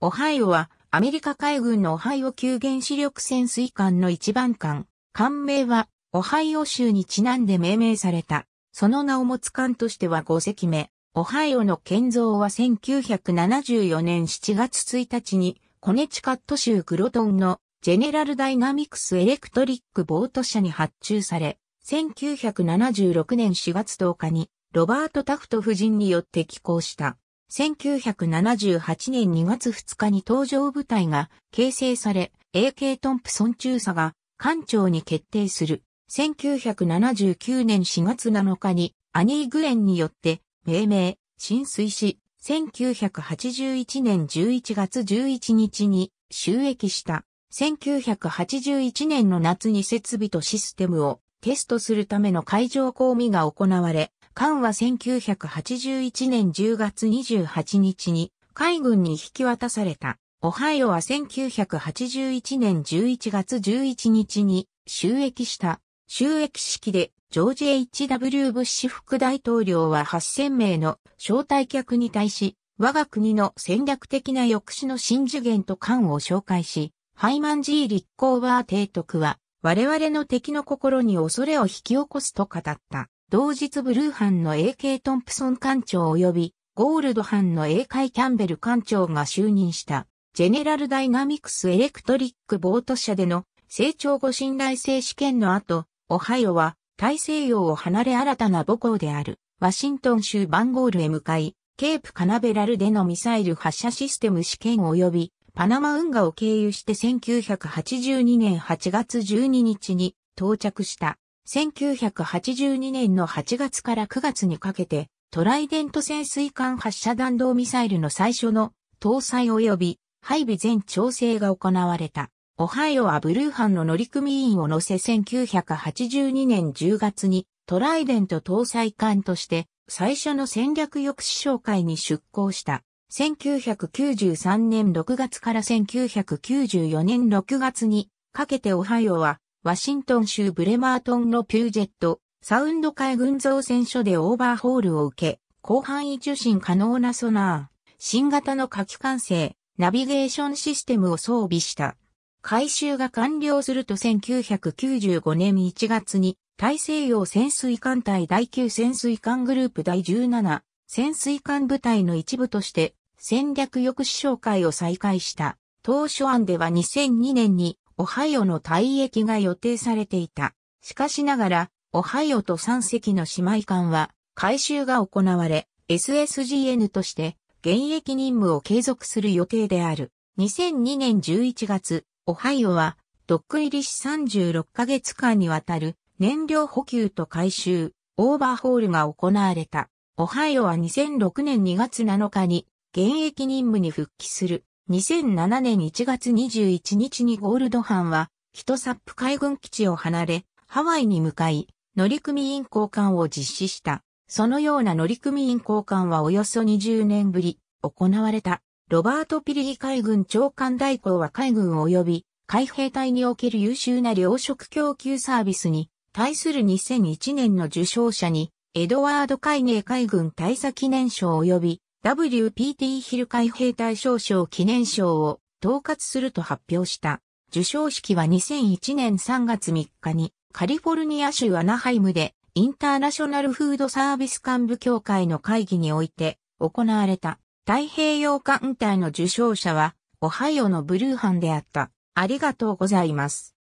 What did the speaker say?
オハイオはアメリカ海軍のオハイオ級原子力潜水艦の一番艦。艦名はオハイオ州にちなんで命名された。その名を持つ艦としては5隻目。オハイオの建造は1974年7月1日にコネチカット州グロトンのジェネラルダイナミクスエレクトリックボート社に発注され、1976年4月10日にロバート・タフト夫人によって寄港した。1978年2月2日に登場部隊が形成され、AK トンプソン中佐が艦長に決定する。1979年4月7日にアニー・グレンによって命名、浸水し、1981年11月11日に収益した。1981年の夏に設備とシステムをテストするための海上公務が行われ、艦は1981年10月28日に海軍に引き渡された。オハイオは1981年11月11日に収益した。収益式でジョージ・ H.W. ブッシュ副大統領は8000名の招待客に対し、我が国の戦略的な抑止の新次元と艦を紹介し、ハイマンジッ立候バー提督は、我々の敵の心に恐れを引き起こすと語った。同日ブルー班の A.K. トンプソン艦長及びゴールド班の A.K. キャンベル艦長が就任した、ジェネラルダイナミクスエレクトリックボート社での成長後信頼性試験の後、オハイオは大西洋を離れ新たな母校であるワシントン州バンゴールへ向かい、ケープカナベラルでのミサイル発射システム試験及びパナマ運河を経由して1982年8月12日に到着した。1982年の8月から9月にかけて、トライデント潜水艦発射弾道ミサイルの最初の搭載及び配備全調整が行われた。オハイオはブルーハンの乗組員を乗せ1982年10月にトライデント搭載艦として最初の戦略抑止紹介に出港した。1993年6月から1994年6月にかけてオハイオはワシントン州ブレマートンのピュージェット、サウンド海軍造船所でオーバーホールを受け、広範囲受信可能なソナー、新型の火器管制、ナビゲーションシステムを装備した。改修が完了すると1995年1月に大西洋潜水艦隊第9潜水艦グループ第17潜水艦部隊の一部として戦略抑止紹介を再開した。当初案では2002年にオハイオの退役が予定されていた。しかしながら、オハイオと3隻の姉妹艦は改修が行われ、SSGN として現役任務を継続する予定である。2002年11月、オハイオはドック入りし36ヶ月間にわたる燃料補給と回収、オーバーホールが行われた。オハイオは2006年2月7日に現役任務に復帰する。2007年1月21日にゴールド班は、キトサップ海軍基地を離れ、ハワイに向かい、乗組員交換を実施した。そのような乗組員交換はおよそ20年ぶり、行われた。ロバート・ピリー海軍長官代行は海軍及び海兵隊における優秀な糧食供給サービスに対する2001年の受賞者にエドワード・カイネー海軍大佐記念賞及び WPT ヒル海兵隊少将記念賞を統括すると発表した。受賞式は2001年3月3日にカリフォルニア州アナハイムでインターナショナルフードサービス幹部協会の会議において行われた。太平洋艦隊の受賞者はオハイオのブルーハンであった。ありがとうございます。